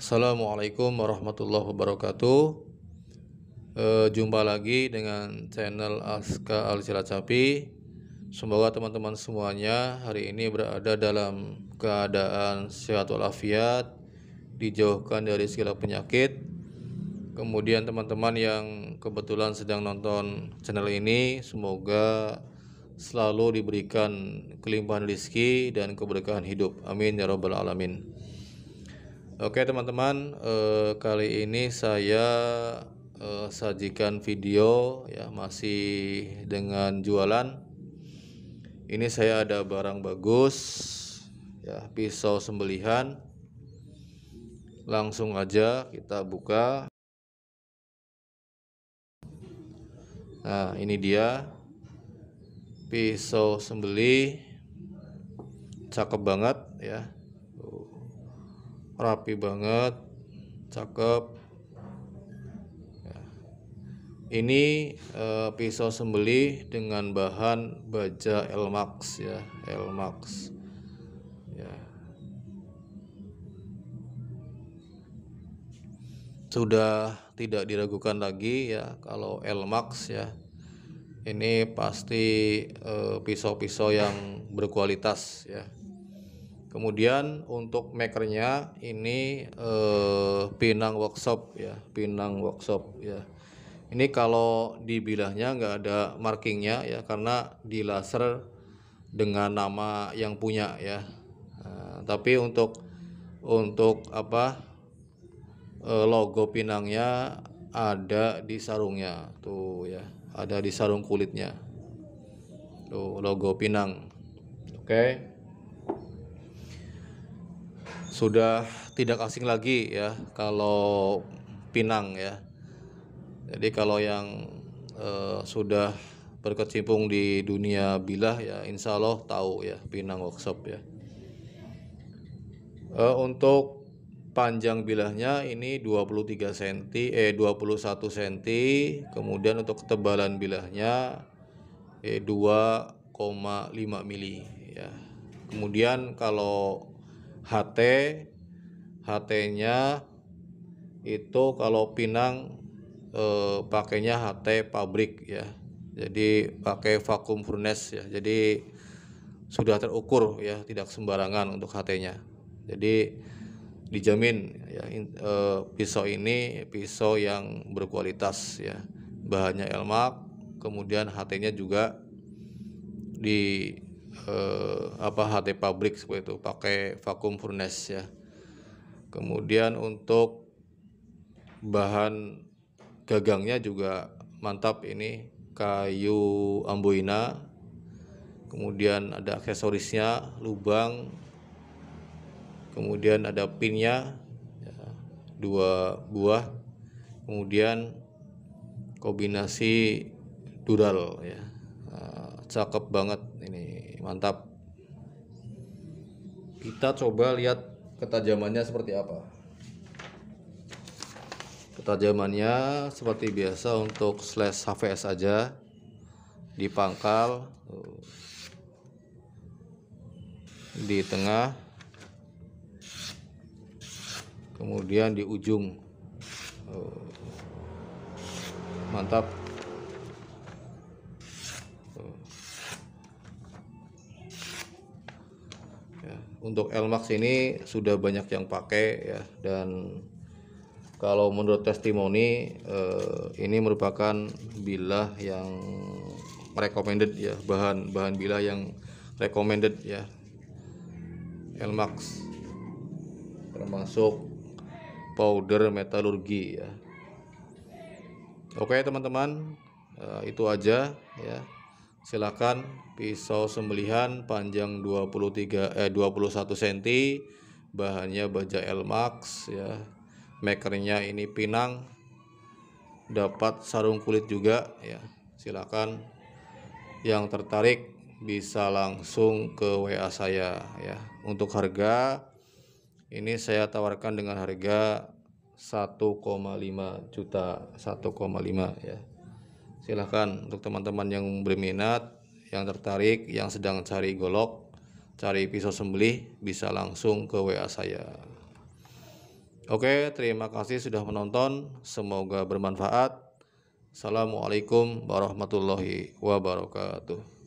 Assalamualaikum warahmatullahi wabarakatuh. E, jumpa lagi dengan channel Aska Al Cilacapi. Semoga teman-teman semuanya hari ini berada dalam keadaan sehat walafiat, dijauhkan dari segala penyakit. Kemudian teman-teman yang kebetulan sedang nonton channel ini, semoga selalu diberikan kelimpahan rezeki dan keberkahan hidup. Amin ya robbal alamin. Oke teman-teman, eh, kali ini saya eh, sajikan video ya masih dengan jualan. Ini saya ada barang bagus ya, pisau sembelihan. Langsung aja kita buka. Nah, ini dia pisau sembelih. Cakep banget ya rapi banget cakep ya. ini eh, pisau sembeli dengan bahan baja Elmax ya Elmax ya sudah tidak diragukan lagi ya kalau Elmax ya ini pasti eh, pisau-pisau eh, yang berkualitas ya Kemudian untuk makernya ini eh, Pinang Workshop ya, Pinang Workshop ya. Ini kalau di bilahnya nggak ada markingnya ya karena di laser dengan nama yang punya ya. Nah, tapi untuk untuk apa eh, logo Pinangnya ada di sarungnya tuh ya, ada di sarung kulitnya. Tuh logo Pinang. Oke. Okay sudah tidak asing lagi ya kalau Pinang ya. Jadi kalau yang uh, sudah berkecimpung di dunia bilah ya insya Allah tahu ya Pinang Workshop ya. Uh, untuk panjang bilahnya ini 23 cm eh 21 cm kemudian untuk ketebalan bilahnya eh 2,5 mili ya. Kemudian kalau HT HT-nya itu kalau Pinang eh, pakainya HT pabrik ya jadi pakai vakum furnace ya jadi sudah terukur ya tidak sembarangan untuk HT-nya jadi dijamin ya in, e, pisau ini pisau yang berkualitas ya bahannya elmak kemudian HT-nya juga di eh, apa HT pabrik seperti itu pakai vakum furnace ya kemudian untuk bahan gagangnya juga mantap ini kayu amboina kemudian ada aksesorisnya lubang kemudian ada pinnya ya, dua buah kemudian kombinasi dural ya ah, cakep banget ini mantap kita coba lihat ketajamannya seperti apa ketajamannya seperti biasa untuk slash HVS aja di pangkal di tengah kemudian di ujung mantap untuk Lmax ini sudah banyak yang pakai ya dan kalau menurut testimoni eh, ini merupakan bilah yang recommended ya bahan bahan bilah yang recommended ya Lmax termasuk powder metalurgi ya Oke teman-teman eh, itu aja ya silakan pisau sembelihan panjang 23 eh 21 cm bahannya baja Elmax ya makernya ini pinang dapat sarung kulit juga ya silakan yang tertarik bisa langsung ke WA saya ya untuk harga ini saya tawarkan dengan harga 1,5 juta 1,5 ya silahkan untuk teman-teman yang berminat yang tertarik yang sedang cari golok cari pisau sembelih bisa langsung ke WA saya Oke terima kasih sudah menonton semoga bermanfaat Assalamualaikum warahmatullahi wabarakatuh